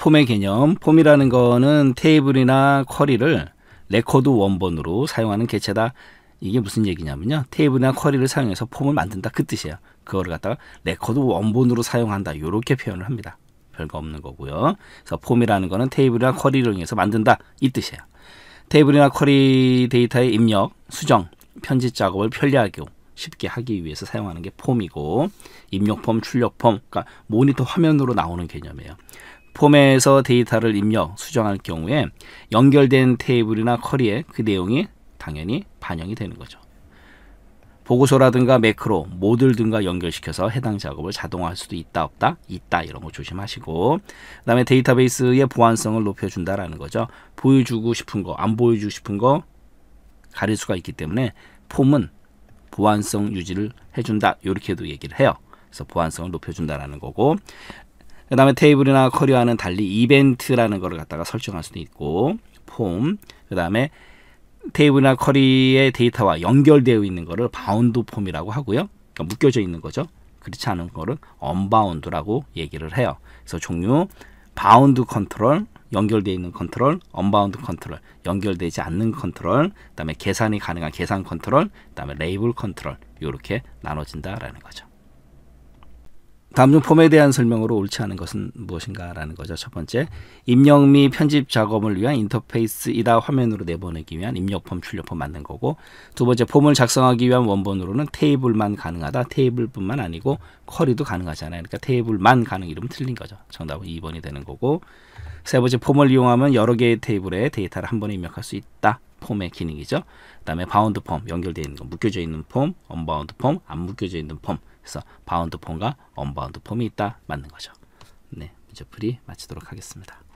폼의 개념. 폼이라는 거는 테이블이나 쿼리를 레코드 원본으로 사용하는 개체다. 이게 무슨 얘기냐면요. 테이블이나 쿼리를 사용해서 폼을 만든다. 그 뜻이에요. 그거를 갖다가 레코드 원본으로 사용한다. 이렇게 표현을 합니다. 별거 없는 거고요. 그래서 폼이라는 거는 테이블이나 쿼리를 이용해서 만든다. 이 뜻이에요. 테이블이나 쿼리 데이터의 입력, 수정, 편집 작업을 편리하게 쉽게 하기 위해서 사용하는 게 폼이고 입력 폼, 출력 폼, 그러니까 모니터 화면으로 나오는 개념이에요. 폼에서 데이터를 입력, 수정할 경우에 연결된 테이블이나 커리에 그 내용이 당연히 반영이 되는 거죠. 보고서라든가 매크로, 모듈 등과 연결시켜서 해당 작업을 자동화할 수도 있다 없다 있다 이런 거 조심하시고 그 다음에 데이터베이스의 보안성을 높여준다라는 거죠. 보여주고 싶은 거, 안 보여주고 싶은 거 가릴 수가 있기 때문에 폼은 보안성 유지를 해준다 이렇게도 얘기를 해요. 그래서 보안성을 높여준다라는 거고 그다음에 테이블이나 커리어와는 달리 이벤트라는 거를 갖다가 설정할 수도 있고 폼 그다음에 테이블이나 커리의 어 데이터와 연결되어 있는 거를 바운드 폼이라고 하고요. 그러니까 묶여져 있는 거죠. 그렇지 않은 거를 언바운드라고 얘기를 해요. 그래서 종류 바운드 컨트롤, 연결되어 있는 컨트롤, 언바운드 컨트롤, 연결되지 않는 컨트롤, 그다음에 계산이 가능한 계산 컨트롤, 그다음에 레이블 컨트롤 이렇게 나눠진다라는 거죠. 다음 중 폼에 대한 설명으로 옳지 않은 것은 무엇인가라는 거죠. 첫 번째, 입력 및 편집 작업을 위한 인터페이스이다 화면으로 내보내기 위한 입력폼, 출력폼 만든 거고 두 번째, 폼을 작성하기 위한 원본으로는 테이블만 가능하다. 테이블뿐만 아니고 쿼리도 가능하잖아요. 그러니까 테이블만 가능 이름 틀린 거죠. 정답은 2번이 되는 거고 세 번째, 폼을 이용하면 여러 개의 테이블에 데이터를 한 번에 입력할 수 있다. 폼의 기능이죠. 그 다음에 바운드 폼, 연결되어 있는 거, 묶여져 있는 폼, 언바운드 폼, 안 묶여져 있는 폼. 그래서 바운드 폼과 언바운드 폼이 있다. 맞는 거죠. 네, 문제풀이 마치도록 하겠습니다.